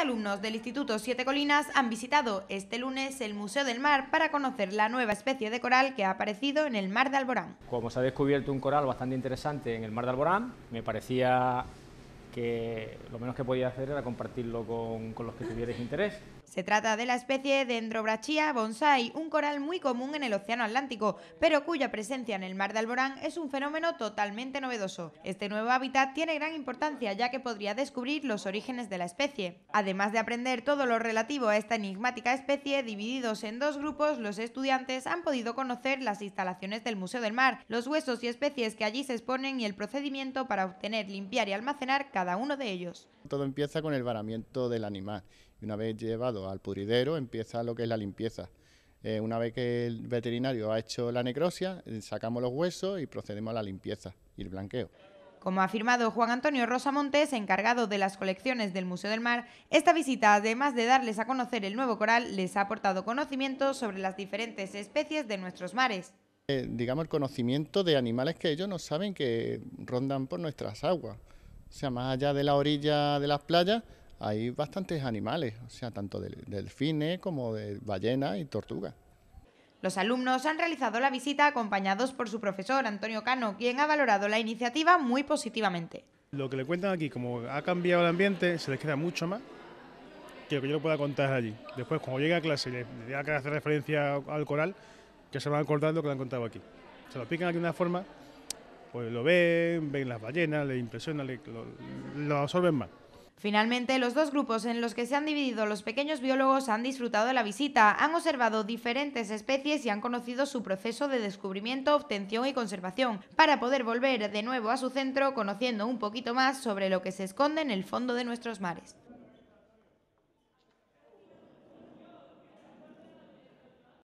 alumnos del Instituto Siete Colinas han visitado este lunes el Museo del Mar para conocer la nueva especie de coral que ha aparecido en el Mar de Alborán. Como se ha descubierto un coral bastante interesante en el Mar de Alborán, me parecía que lo menos que podía hacer era compartirlo con, los que tuvierais interés. Se trata de la especie de Dendrobrachia bonsai, un coral muy común en el Océano Atlántico, pero cuya presencia en el Mar de Alborán es un fenómeno totalmente novedoso. Este nuevo hábitat tiene gran importancia ya que podría descubrir los orígenes de la especie. Además de aprender todo lo relativo a esta enigmática especie, divididos en dos grupos, los estudiantes han podido conocer las instalaciones del Museo del Mar, los huesos y especies que allí se exponen y el procedimiento para obtener, limpiar y almacenar cada cada uno de ellos. Todo empieza con el varamiento del animal y una vez llevado al pudridero empieza lo que es la limpieza. Eh, una vez que el veterinario ha hecho la necrosia, eh, sacamos los huesos y procedemos a la limpieza y el blanqueo. Como ha afirmado Juan Antonio Rosa Montes... encargado de las colecciones del Museo del Mar, esta visita, además de darles a conocer el nuevo coral, les ha aportado conocimiento sobre las diferentes especies de nuestros mares. Eh, digamos, el conocimiento de animales que ellos no saben que rondan por nuestras aguas. O sea, más allá de la orilla de las playas, hay bastantes animales, o sea, tanto delfines como de ballenas y tortugas. Los alumnos han realizado la visita acompañados por su profesor Antonio Cano, quien ha valorado la iniciativa muy positivamente. Lo que le cuentan aquí, como ha cambiado el ambiente, se les queda mucho más que lo que yo le pueda contar allí. Después, cuando llegue a clase y le que hacer referencia al coral, que se van acordando lo que le han contado aquí. Se lo pican aquí de una forma pues lo ven, ven las ballenas, les impresiona, le, lo, lo absorben más. Finalmente, los dos grupos en los que se han dividido los pequeños biólogos han disfrutado de la visita, han observado diferentes especies y han conocido su proceso de descubrimiento, obtención y conservación, para poder volver de nuevo a su centro conociendo un poquito más sobre lo que se esconde en el fondo de nuestros mares.